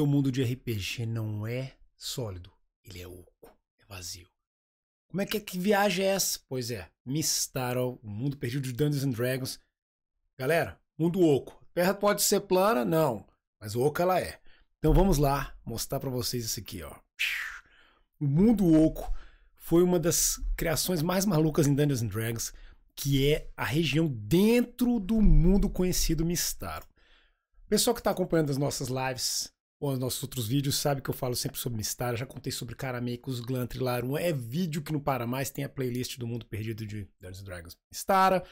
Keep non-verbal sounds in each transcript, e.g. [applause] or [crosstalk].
o mundo de RPG não é sólido, ele é oco, é vazio. Como é que, é que viagem é essa? Pois é, Mistarol, o mundo perdido de Dungeons and Dragons. Galera, mundo oco. A terra pode ser plana? Não, mas oco ela é. Então vamos lá mostrar para vocês isso aqui, ó. O mundo oco foi uma das criações mais malucas em Dungeons and Dragons, que é a região dentro do mundo conhecido Mistaro. Pessoal que está acompanhando as nossas lives, ou nos nossos outros vídeos, sabe que eu falo sempre sobre Mistara já contei sobre Karamekos, Glantry, Larum, é vídeo que não para mais, tem a playlist do Mundo Perdido de Dungeons Dragons Mistara.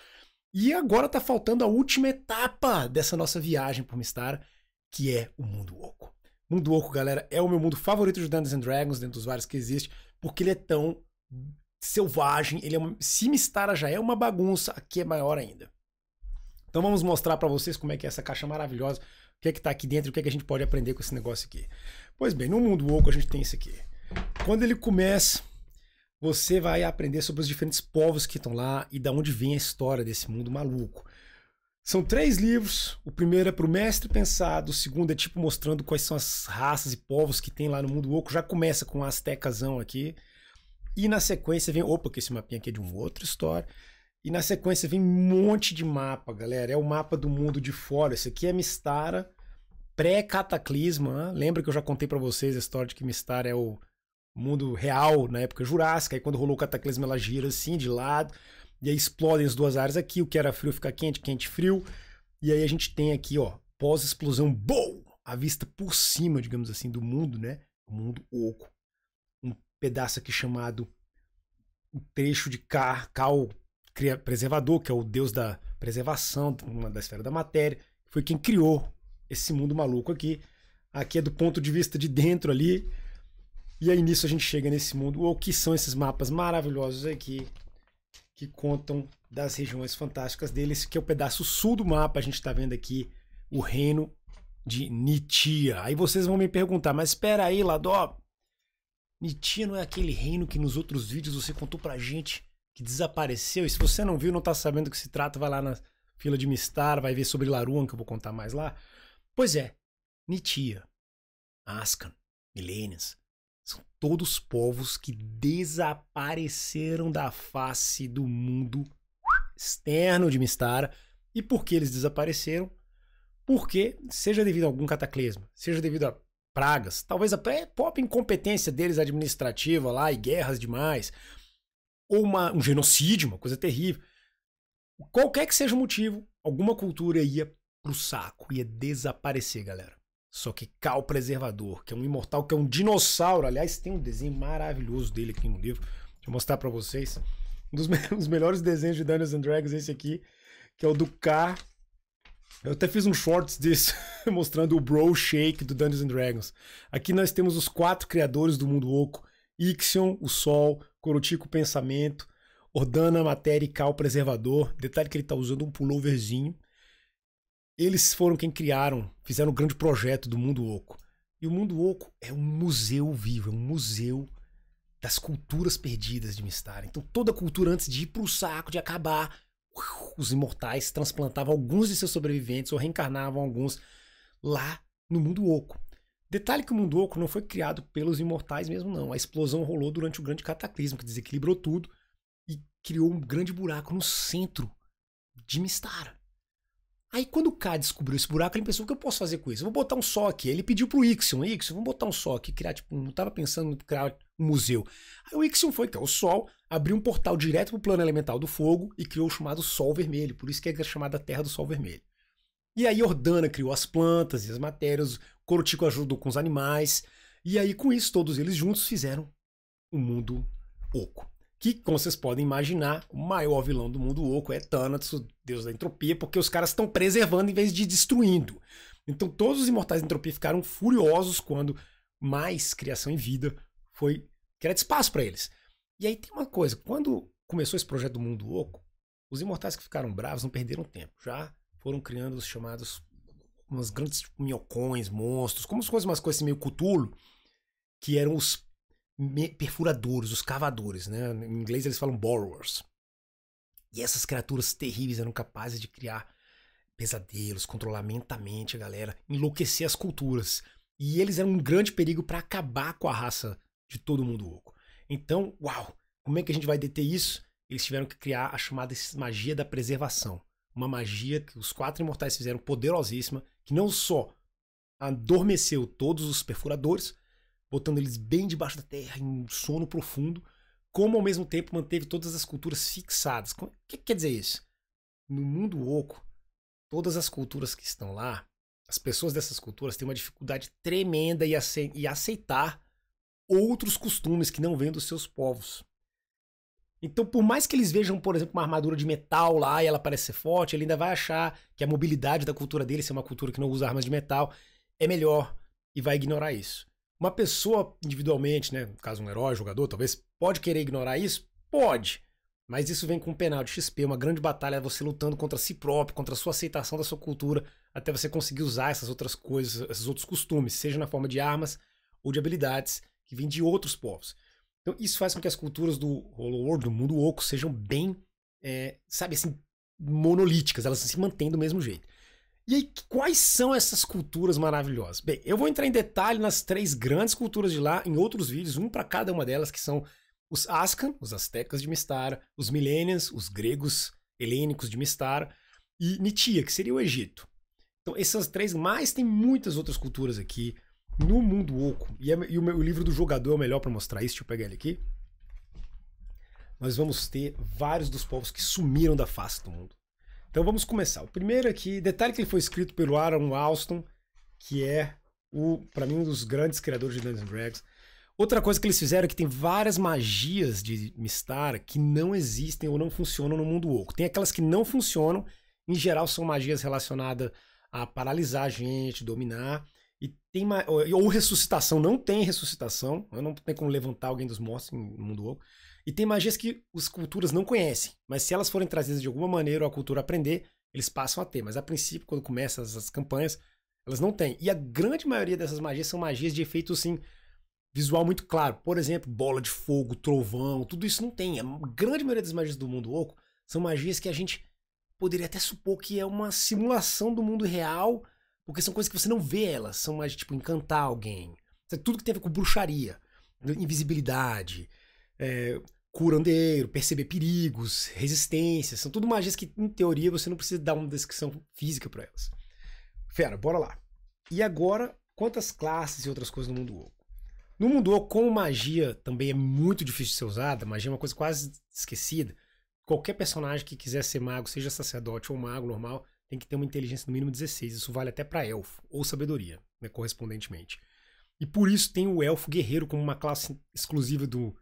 E agora tá faltando a última etapa dessa nossa viagem por Mistara, que é o Mundo Oco. Mundo Oco, galera, é o meu mundo favorito de Dungeons Dragons, dentro dos vários que existe, porque ele é tão selvagem, ele é uma... se Mistara já é uma bagunça, aqui é maior ainda. Então vamos mostrar para vocês como é que é essa caixa maravilhosa que é que está aqui dentro, o que é que a gente pode aprender com esse negócio aqui. Pois bem, no mundo oco a gente tem isso aqui. Quando ele começa, você vai aprender sobre os diferentes povos que estão lá e da onde vem a história desse mundo maluco. São três livros. O primeiro é para o mestre pensado, o segundo é tipo mostrando quais são as raças e povos que tem lá no mundo oco. Já começa com o Aztecazão aqui. E na sequência vem. Opa, que esse mapinha aqui é de uma outra história. E na sequência vem um monte de mapa, galera. É o mapa do mundo de fora. Esse aqui é Mistara, pré-cataclisma. Né? Lembra que eu já contei para vocês a história de que Mistara é o mundo real na época jurássica. Aí quando rolou o cataclisma, ela gira assim de lado. E aí explodem as duas áreas aqui. O que era frio fica quente, quente frio. E aí a gente tem aqui, ó, pós-explosão, BOM! A vista por cima, digamos assim, do mundo, né? O mundo oco. Um pedaço aqui chamado o trecho de Car, Cal cria, preservador, que é o deus da preservação, da esfera da matéria, foi quem criou esse mundo maluco aqui. Aqui é do ponto de vista de dentro ali. E aí nisso a gente chega nesse mundo. ou que são esses mapas maravilhosos aqui que contam das regiões fantásticas deles, que é o pedaço sul do mapa. A gente está vendo aqui o reino de Nitia. Aí vocês vão me perguntar, mas espera aí, Ladó. Nitia não é aquele reino que nos outros vídeos você contou pra gente que desapareceu. E se você não viu, não está sabendo do que se trata, vai lá na fila de Mistar, vai ver sobre Laruan, que eu vou contar mais lá. Pois é, Nitia, Ascan, Milênias, são todos povos que desapareceram da face do mundo externo de Mistara. E por que eles desapareceram? Porque, seja devido a algum cataclisma, seja devido a pragas, talvez até própria incompetência deles administrativa lá e guerras demais, ou uma, um genocídio, uma coisa terrível. Qualquer que seja o motivo, alguma cultura ia pro saco, ia desaparecer, galera. Só que Cal Preservador, que é um imortal, que é um dinossauro, aliás, tem um desenho maravilhoso dele aqui no livro, deixa eu mostrar para vocês. Um dos me [laughs] melhores desenhos de Dungeons and Dragons, esse aqui, que é o do K. Eu até fiz um shorts disso, [laughs] mostrando o Bro Shake do Dungeons and Dragons. Aqui nós temos os quatro criadores do mundo oco: Ixion, o Sol, Corotico Pensamento, Ordana Matéria e Cal Preservador. Detalhe que ele está usando um pulloverzinho. Eles foram quem criaram, fizeram o grande projeto do Mundo Oco. E o Mundo Oco é um museu vivo, é um museu das culturas perdidas de Mistara. Então toda cultura antes de ir para o saco, de acabar, os imortais transplantavam alguns de seus sobreviventes ou reencarnavam alguns lá no Mundo Oco. Detalhe que o mundo oco não foi criado pelos imortais mesmo, não. A explosão rolou durante o grande cataclismo, que desequilibrou tudo e criou um grande buraco no centro de Mistara. Aí quando o K descobriu esse buraco, ele pensou, o que eu posso fazer com isso? Eu vou botar um sol aqui. Ele pediu pro Ixion, Ixion, vamos botar um sol aqui, criar tipo, não tava pensando em criar um museu. Aí o Ixion foi, que é o sol, abriu um portal direto pro plano elemental do fogo e criou o chamado Sol Vermelho, por isso que é chamada Terra do Sol Vermelho. E aí Ordana criou as plantas e as matérias, Corotico ajudou com os animais. E aí, com isso, todos eles juntos fizeram o um mundo oco. Que, como vocês podem imaginar, o maior vilão do mundo oco é Thanatos, o deus da entropia, porque os caras estão preservando em vez de destruindo. Então, todos os imortais da entropia ficaram furiosos quando mais criação em vida foi criado espaço para eles. E aí tem uma coisa: quando começou esse projeto do mundo oco, os imortais que ficaram bravos não perderam tempo, já foram criando os chamados umas grandes tipo, minhocões, monstros, como se fossem umas coisas assim, meio cutulo, que eram os perfuradores, os cavadores, né? Em inglês eles falam borrowers. E essas criaturas terríveis eram capazes de criar pesadelos, controlar mentalmente a galera, enlouquecer as culturas. E eles eram um grande perigo para acabar com a raça de todo mundo oco. Então, uau, como é que a gente vai deter isso? Eles tiveram que criar a chamada magia da preservação. Uma magia que os quatro imortais fizeram poderosíssima, que não só adormeceu todos os perfuradores, botando eles bem debaixo da terra, em um sono profundo, como ao mesmo tempo manteve todas as culturas fixadas. O que, é que quer dizer isso? No mundo oco, todas as culturas que estão lá, as pessoas dessas culturas têm uma dificuldade tremenda em aceitar outros costumes que não vêm dos seus povos. Então, por mais que eles vejam, por exemplo, uma armadura de metal lá e ela parece ser forte, ele ainda vai achar que a mobilidade da cultura dele, se é uma cultura que não usa armas de metal, é melhor e vai ignorar isso. Uma pessoa individualmente, né, no caso um herói, jogador, talvez, pode querer ignorar isso? Pode. Mas isso vem com um penal de XP, uma grande batalha, você lutando contra si próprio, contra a sua aceitação da sua cultura, até você conseguir usar essas outras coisas, esses outros costumes, seja na forma de armas ou de habilidades que vêm de outros povos. Então isso faz com que as culturas do Hollow World, do mundo oco, sejam bem, é, sabe assim, monolíticas, elas se mantêm do mesmo jeito. E aí, quais são essas culturas maravilhosas? Bem, eu vou entrar em detalhe nas três grandes culturas de lá em outros vídeos, um para cada uma delas, que são os Ascan, os Aztecas de Mistara, os Millennials, os gregos helênicos de Mistara, e Nitia, que seria o Egito. Então, essas três, mais tem muitas outras culturas aqui, no mundo oco. E, é, e o, meu, o, livro do jogador é o melhor para mostrar isso. Deixa eu pegar ele aqui. Nós vamos ter vários dos povos que sumiram da face do mundo. Então vamos começar. O primeiro aqui, detalhe que ele foi escrito pelo Aaron Alston, que é o, para mim, um dos grandes criadores de Dungeons and Dragons. Outra coisa que eles fizeram é que tem várias magias de Mistara que não existem ou não funcionam no mundo oco. Tem aquelas que não funcionam, em geral são magias relacionadas a paralisar a gente, dominar. E tem ou, ou ressuscitação, não tem ressuscitação, não tem como levantar alguém dos mortos no mundo oco. E tem magias que as culturas não conhecem, mas se elas forem trazidas de alguma maneira ou a cultura aprender, eles passam a ter. Mas a princípio, quando começam as, campanhas, elas não têm. E a grande maioria dessas magias são magias de efeito, assim, visual muito claro. Por exemplo, bola de fogo, trovão, tudo isso não tem. A grande maioria das magias do mundo oco são magias que a gente poderia até supor que é uma simulação do mundo real porque são coisas que você não vê elas, são mais tipo encantar alguém. Tudo que tem a ver com bruxaria, invisibilidade, é, curandeiro, perceber perigos, resistência, são tudo magias que, em teoria, você não precisa dar uma descrição física para elas. Fera, bora lá. E agora, quantas classes e outras coisas no mundo oco? No mundo oco, como magia também é muito difícil de ser usada, magia é uma coisa quase esquecida, qualquer personagem que quiser ser mago, seja sacerdote ou mago normal, tem que ter uma inteligência no mínimo 16. Isso vale até para elfo, ou sabedoria, né, correspondentemente. E por isso tem o elfo guerreiro como uma classe exclusiva do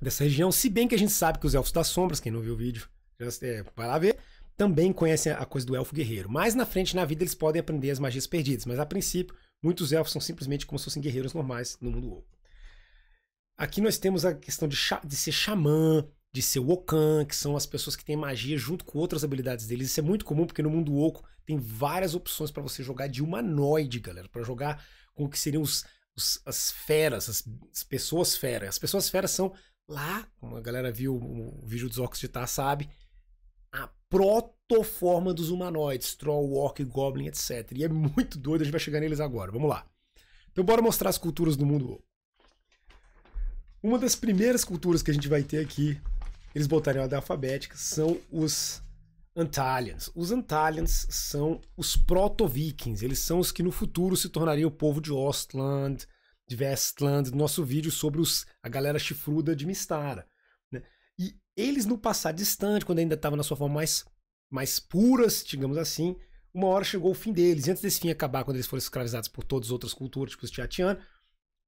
dessa região. Se bem que a gente sabe que os elfos das sombras, quem não viu o vídeo, já, é, vai lá ver, também conhecem a coisa do elfo guerreiro. Mais na frente, na vida, eles podem aprender as magias perdidas, mas a princípio, muitos elfos são simplesmente como se fossem guerreiros normais no mundo ovo. Aqui nós temos a questão de, de ser xamã, de ser Wokan, que são as pessoas que têm magia junto com outras habilidades deles. Isso é muito comum porque no mundo Oco tem várias opções para você jogar de humanoide, galera, para jogar com o que seriam os, os, as feras, as, as pessoas feras. As pessoas feras são lá, como a galera viu o, o vídeo dos Orcs de Tar sabe, a protoforma dos humanoides, Troll, Orc, Goblin, etc. E é muito doido, a gente vai chegar neles agora. Vamos lá. Então bora mostrar as culturas do mundo Oco. Uma das primeiras culturas que a gente vai ter aqui eles botaram a ordem alfabética, são os Antalians. Os Antalians são os proto-vikings, eles são os que no futuro se tornariam o povo de Ostland, de vestland nosso vídeo sobre os, a galera chifruda de Mistara. Né? E eles no passado distante, quando ainda estavam na sua forma mais, mais puras, digamos assim, uma hora chegou o fim deles. E antes desse fim acabar, quando eles foram escravizados por todas as outras culturas, tipo os Tiatian,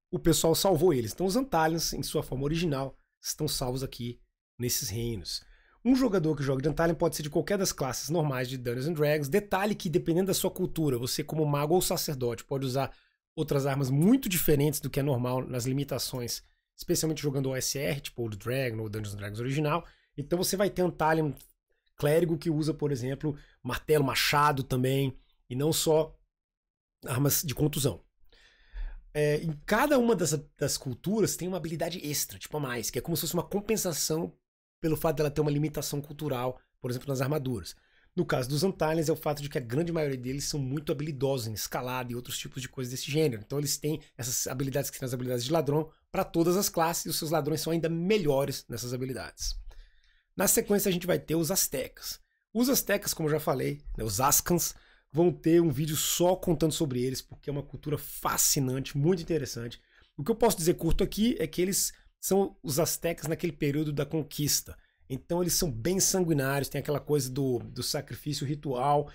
o pessoal salvou eles. Então os Antalians, em sua forma original, estão salvos aqui nesses reinos. Um jogador que joga de Antalya pode ser de qualquer das classes normais de Dungeons and Dragons. Detalhe que, dependendo da sua cultura, você, como mago ou sacerdote, pode usar outras armas muito diferentes do que é normal nas limitações, especialmente jogando OSR, tipo Old Dragon ou Dungeons and Dragons original. Então você vai ter Antalya clérigo que usa, por exemplo, martelo, machado também, e não só armas de contusão. É, em cada uma das culturas tem uma habilidade extra, tipo a mais, que é como se fosse uma compensação pelo fato dela ter uma limitação cultural, por exemplo, nas armaduras. No caso dos Antalhas, é o fato de que a grande maioria deles são muito habilidosos em escalada e outros tipos de coisas desse gênero. Então eles têm essas habilidades que são as habilidades de ladrão para todas as classes e os seus ladrões são ainda melhores nessas habilidades. Na sequência, a gente vai ter os Aztecas. Os Aztecas, como eu já falei, né, os Ascans, vão ter um vídeo só contando sobre eles, porque é uma cultura fascinante, muito interessante. O que eu posso dizer curto aqui é que eles são os astecas naquele período da conquista. Então eles são bem sanguinários, tem aquela coisa do, do sacrifício ritual.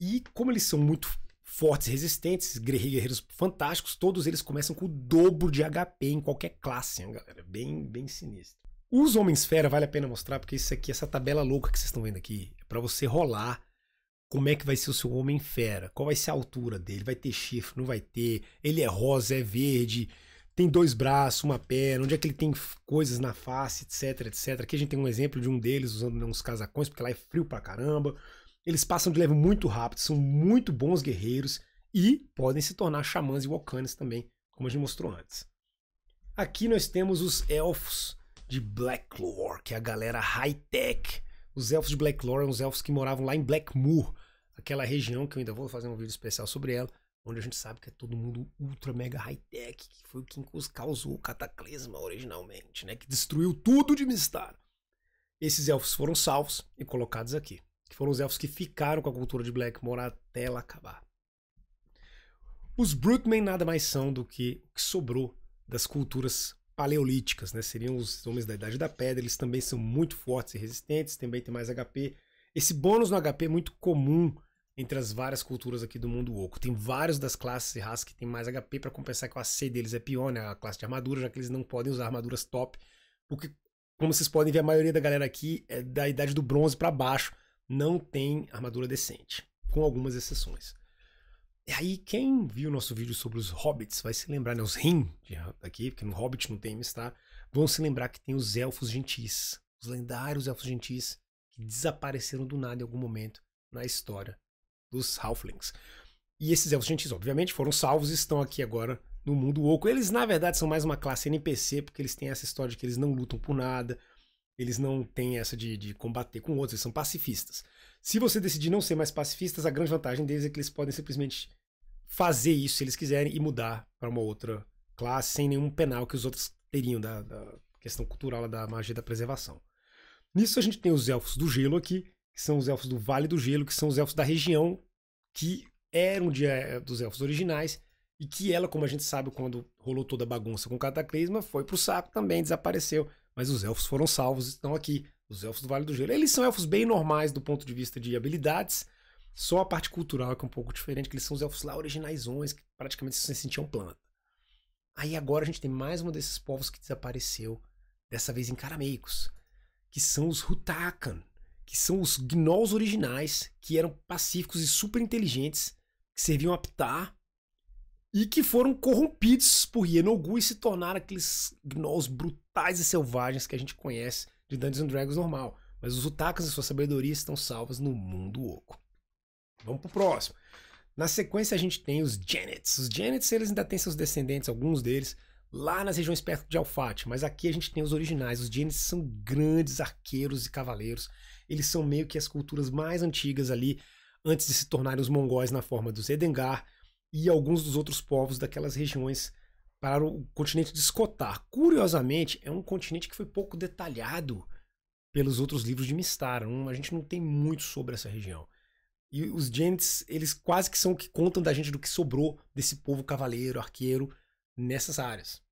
E como eles são muito fortes e resistentes, guerreiros fantásticos, todos eles começam com o dobro de HP em qualquer classe, hein, galera. Bem, bem sinistro. Os homens fera vale a pena mostrar, porque isso aqui, essa tabela louca que vocês estão vendo aqui, é para você rolar como é que vai ser o seu homem fera, qual vai ser a altura dele, vai ter chifre, não vai ter, ele é rosa, é verde, tem dois braços, uma perna, onde é que ele tem coisas na face, etc, etc. Aqui a gente tem um exemplo de um deles usando né, uns casacões, porque lá é frio pra caramba. Eles passam de leve muito rápido, são muito bons guerreiros e podem se tornar xamãs e wokanes também, como a gente mostrou antes. Aqui nós temos os elfos de Blacklore, que é a galera high-tech. Os elfos de Blacklore são os elfos que moravam lá em Blackmoor, aquela região que eu ainda vou fazer um vídeo especial sobre ela, onde a gente sabe que é todo mundo ultra mega high-tech, que foi o que causou o cataclisma originalmente, né? Que destruiu tudo de Mistar. Esses elfos foram salvos e colocados aqui. Que foram os elfos que ficaram com a cultura de Blackmore até ela acabar. Os Brutmen nada mais são do que o que sobrou das culturas paleolíticas, né? Seriam os homens da Idade da Pedra. Eles também são muito fortes e resistentes, também tem mais HP. Esse bônus no HP é muito comum entre as várias culturas aqui do mundo oco. Tem vários das classes e raças que tem mais HP para compensar que a AC C deles é pior, né? A classe de armadura, já que eles não podem usar armaduras top, porque como vocês podem ver, a maioria da galera aqui é da idade do bronze para baixo, não tem armadura decente, com algumas exceções. E aí, quem viu nosso vídeo sobre os hobbits vai se lembrar, né? Os Rin aqui, porque no Hobbit não tem está vão se lembrar que tem os elfos gentis, os lendários elfos gentis que desapareceram do nada em algum momento na história dos Halflings. E esses elfos gentis, obviamente, foram salvos e estão aqui agora no mundo oco. Eles, na verdade, são mais uma classe NPC, porque eles têm essa história de que eles não lutam por nada, eles não têm essa de, de combater com outros, eles são pacifistas. Se você decidir não ser mais pacifistas, a grande vantagem deles é que eles podem simplesmente fazer isso se eles quiserem e mudar para uma outra classe sem nenhum penal que os outros teriam da, da questão cultural da magia da preservação. Nisso a gente tem os elfos do gelo aqui, que são os elfos do Vale do Gelo, que são os elfos da região que eram de, eh, dos elfos originais e que ela, como a gente sabe, quando rolou toda a bagunça com o Cataclisma, foi pro saco também, desapareceu. Mas os elfos foram salvos, estão aqui, os elfos do Vale do Gelo. Eles são elfos bem normais do ponto de vista de habilidades, só a parte cultural é que é um pouco diferente, que eles são os elfos lá originaisões, que praticamente se sentiam planta. Aí agora a gente tem mais um desses povos que desapareceu, dessa vez em Carameicos, que são os Hutakan, que são os gnolls originais, que eram pacíficos e super inteligentes, que serviam a Ptar, e que foram corrompidos por Yenogu e se tornaram aqueles gnolls brutais e selvagens que a gente conhece de Dungeons and Dragons normal. Mas os Utakas e sua sabedoria estão salvas no mundo oco. Vamos pro próximo. Na sequência a gente tem os Janets. Os Janets eles ainda têm seus descendentes, alguns deles, lá nas regiões perto de Alfate, mas aqui a gente tem os originais. Os Janets são grandes arqueiros e cavaleiros eles são meio que as culturas mais antigas ali, antes de se tornarem os mongóis na forma dos Edengar e alguns dos outros povos daquelas regiões para o continente de Escotar. Curiosamente, é um continente que foi pouco detalhado pelos outros livros de Mistara. A gente não tem muito sobre essa região. E os Gentes, eles quase que são o que contam da gente do que sobrou desse povo cavaleiro, arqueiro, nessas áreas.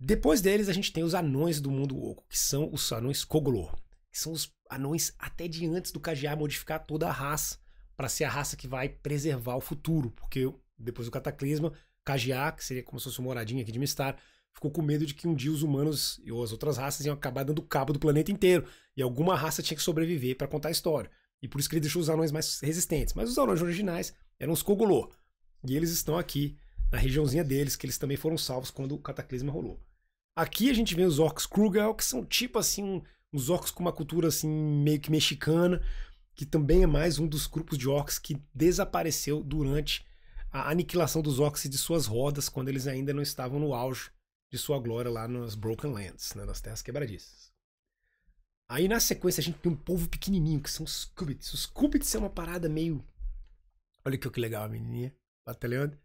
Depois deles, a gente tem os anões do mundo oco, que são os anões Koglor que são os anões até de antes do Kagear modificar toda a raça, para ser a raça que vai preservar o futuro, porque depois do cataclisma, Kagear, que seria como se fosse uma moradinha aqui de Mistar, ficou com medo de que um dia os humanos ou as outras raças iam acabar dando cabo do planeta inteiro, e alguma raça tinha que sobreviver para contar a história. E por isso que ele deixou os anões mais resistentes. Mas os anões originais eram os Kogolô. E eles estão aqui, na regiãozinha deles, que eles também foram salvos quando o cataclisma rolou. Aqui a gente vê os orcs Krugel que são tipo assim um os orcs com uma cultura assim meio que mexicana, que também é mais um dos grupos de orcs que desapareceu durante a aniquilação dos orcs de suas rodas, quando eles ainda não estavam no auge de sua glória lá nas Broken Lands, né, nas Terras Quebradiças. Aí na sequência a gente tem um povo pequenininho, que são os Cubits. Os Cubits é uma parada meio. Olha que legal a menininha, batalhando. Tá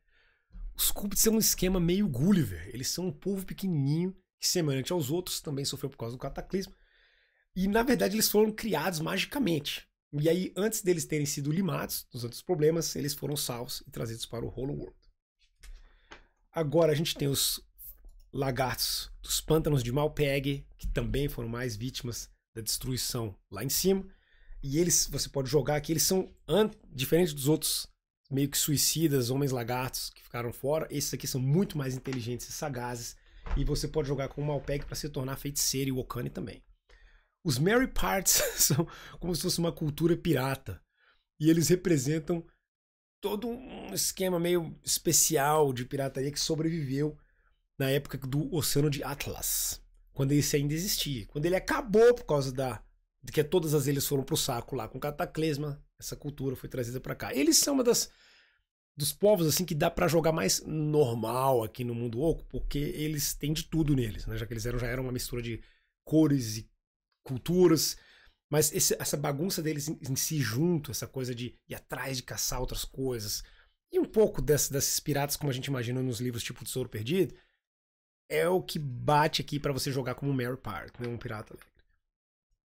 os Cubits são é um esquema meio Gulliver. Eles são um povo pequenininho, que semelhante aos outros, também sofreu por causa do cataclismo. E na verdade eles foram criados magicamente. E aí, antes deles terem sido limados dos outros problemas, eles foram salvos e trazidos para o Hollow World. Agora a gente tem os lagartos dos pântanos de Malpeg, que também foram mais vítimas da destruição lá em cima. E eles, você pode jogar aqui, eles são diferentes dos outros meio que suicidas, homens lagartos que ficaram fora. Esses aqui são muito mais inteligentes e sagazes. E você pode jogar com o Malpeg para se tornar feiticeiro e o Okane também. Os Mary Parts [laughs] são como se fosse uma cultura pirata. E eles representam todo um esquema meio especial de pirataria que sobreviveu na época do Oceano de Atlas, quando esse ainda existia. Quando ele acabou por causa da de que todas as ilhas foram pro saco lá com cataclisma, essa cultura foi trazida para cá. Eles são uma das dos povos assim que dá para jogar mais normal aqui no mundo oco, porque eles têm de tudo neles, né? Já que eles eram já eram uma mistura de cores e culturas. Mas esse, essa bagunça deles em, em, si junto, essa coisa de ir atrás de caçar outras coisas, e um pouco desses piratas como a gente imagina nos livros tipo Tesouro Perdido, é o que bate aqui para você jogar como um Mary Park, né? um pirata alegre.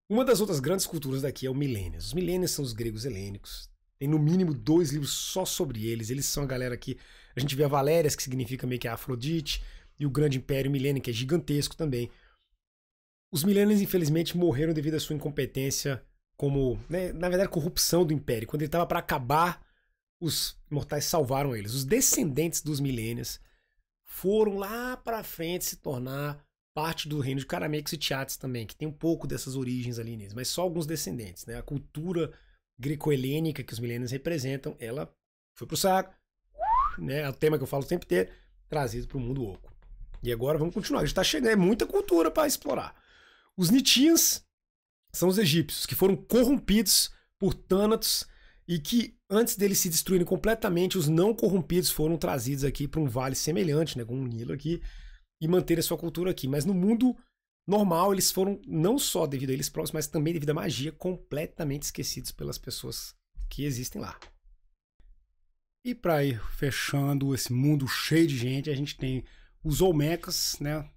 Uma das outras grandes culturas daqui é o Milênios. Os Milênios são os gregos helênicos. Tem no mínimo dois livros só sobre eles. Eles são a galera que a gente vê a Valérias, que significa meio que a Afrodite, e o Grande Império Milênio, que é gigantesco também. Os milênios, infelizmente, morreram devido à sua incompetência, como, né, na verdade, corrupção do império. Quando ele estava para acabar, os mortais salvaram eles. Os descendentes dos milênios foram lá para frente se tornar parte do reino de Caramex e Tiates também, que tem um pouco dessas origens ali neles, mas só alguns descendentes. Né? A cultura greco-helênica que os milênios representam, ela foi pro saco, né? É o tema que eu falo o tempo inteiro, trazido para o mundo oco. E agora vamos continuar. A gente está chegando, é muita cultura para explorar. Os Nitians são os egípcios que foram corrompidos por Thanatos e que antes deles se destruírem completamente, os não corrompidos foram trazidos aqui para um vale semelhante, né, com o um Nilo aqui, e manterem a sua cultura aqui. Mas no mundo normal, eles foram não só devido a eles próprios, mas também devido à magia, completamente esquecidos pelas pessoas que existem lá. E para ir fechando esse mundo cheio de gente, a gente tem os Olmecas, né?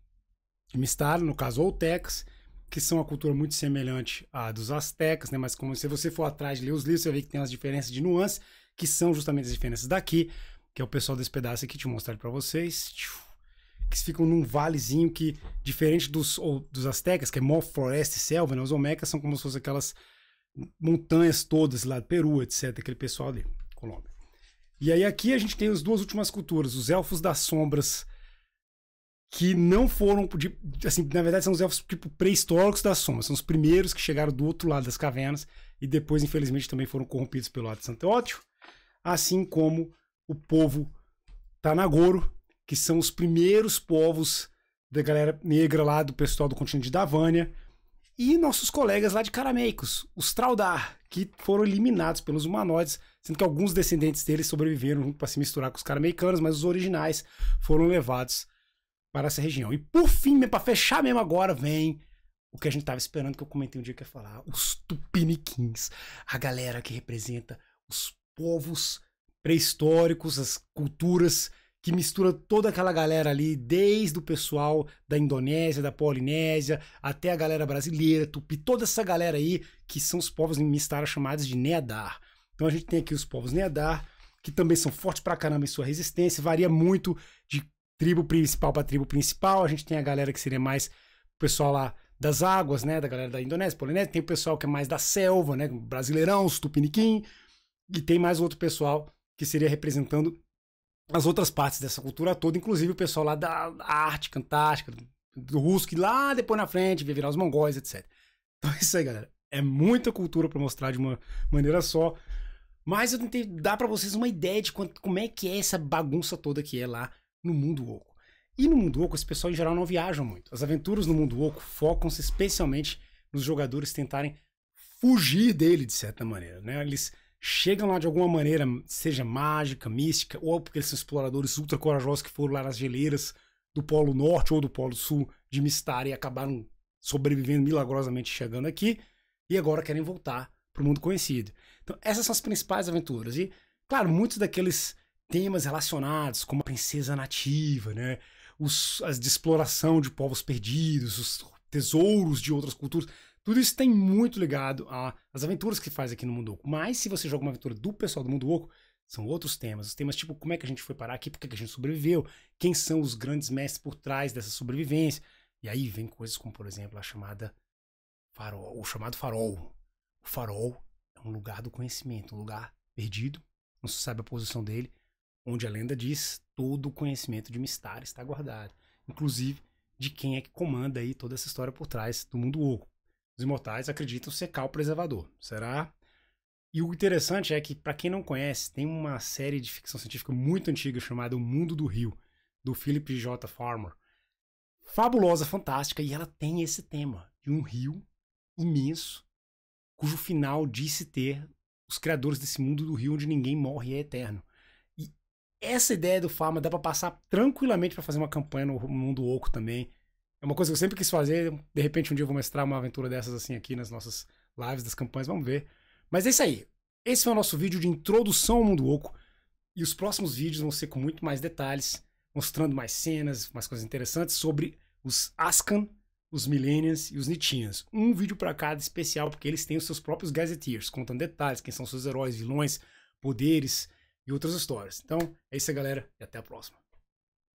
me estavam no caso Oltecas, que são uma cultura muito semelhante à dos astecas, né? Mas como se você for atrás de ler os livros, você vê que tem as diferenças de nuances, que são justamente as diferenças daqui, que é o pessoal desse pedaço aqui, te mostrar para vocês. Que ficam num valezinho que, diferente dos, ou, dos astecas, que é mó floresta e selva, né? Os omecas são como se fossem aquelas montanhas todas lá do Peru, etc. Aquele pessoal ali, Colômbia. E aí aqui a gente tem as duas últimas culturas, os elfos das sombras, que não foram de, assim, na verdade são os elfos tipo pré-históricos da soma, são os primeiros que chegaram do outro lado das cavernas e depois infelizmente também foram corrompidos pelo lado santo ótio assim como o povo Tanagoro, que são os primeiros povos da galera negra lá do pessoal do continente de Davânia, e nossos colegas lá de Carameicos, os Traudar, que foram eliminados pelos humanoides, sendo que alguns descendentes deles sobreviveram para se misturar com os carameicanos, mas os originais foram levados para essa região. E por fim, para fechar mesmo agora, vem o que a gente estava esperando que eu comentei um dia que ia é falar, os tupiniquins, a galera que representa os povos pré-históricos, as culturas que mistura toda aquela galera ali, desde o pessoal da Indonésia, da Polinésia, até a galera brasileira, Tupi, toda essa galera aí, que são os povos mistara chamados de Néadar Então a gente tem aqui os povos Néadar que também são fortes pra caramba em sua resistência, varia muito de tribo principal para tribo principal. A gente tem a galera que seria mais o pessoal lá das águas, né? Da galera da Indonésia, Polinésia. Tem o pessoal que é mais da selva, né? Brasileirão, tupiniquim. E tem mais outro pessoal que seria representando as outras partes dessa cultura toda, inclusive o pessoal lá da arte cantástica do Russo, que lá depois na frente vai virar os mongóis, etc. Então é isso aí, galera. É muita cultura para mostrar de uma maneira só. Mas eu tentei dar para vocês uma ideia de quanto, como é que é essa bagunça toda que é lá no mundo oco. E no mundo oco, esse pessoal em geral não viaja muito. As aventuras no mundo oco focam-se especialmente nos jogadores tentarem fugir dele de certa maneira, né? Eles chegam lá de alguma maneira, seja mágica, mística, ou porque eles são exploradores ultra corajosos que foram lá nas geleiras do Polo Norte ou do Polo Sul de Mistar e acabaram sobrevivendo milagrosamente chegando aqui e agora querem voltar para o mundo conhecido. Então, essas são as principais aventuras. E, claro, muitos daqueles temas relacionados como a princesa nativa, né? Os, as de exploração de povos perdidos, os tesouros de outras culturas. Tudo isso tem muito ligado às aventuras que faz aqui no Mundo Oco. Mas se você joga uma aventura do pessoal do Mundo Oco, são outros temas. Os temas tipo como é que a gente foi parar aqui, por que a gente sobreviveu, quem são os grandes mestres por trás dessa sobrevivência. E aí vem coisas como, por exemplo, a chamada farol, o chamado farol. O farol é um lugar do conhecimento, um lugar perdido, não se sabe a posição dele, onde a lenda diz todo o conhecimento de Mistar está guardado, inclusive de quem é que comanda aí toda essa história por trás do mundo oco. Os imortais acreditam ser o preservador. Será? E o interessante é que, para quem não conhece, tem uma série de ficção científica muito antiga chamada O Mundo do Rio, do Philip J. Farmer. Fabulosa, fantástica, e ela tem esse tema de um rio imenso, cujo final disse ter os criadores desse mundo do rio onde ninguém morre e é eterno essa ideia do Fama dá para passar tranquilamente para fazer uma campanha no mundo oco também. É uma coisa que eu sempre quis fazer. De repente, um dia eu vou mostrar uma aventura dessas assim aqui nas nossas lives das campanhas. Vamos ver. Mas é isso aí. Esse foi o nosso vídeo de introdução ao mundo oco. E os próximos vídeos vão ser com muito mais detalhes, mostrando mais cenas, mais coisas interessantes sobre os Ascan, os Millennials e os Nitians. Um vídeo para cada especial, porque eles têm os seus próprios Gazetteers, contando detalhes, quem são seus heróis, vilões, poderes, e outras histórias. Então, é isso aí, galera, e até a próxima.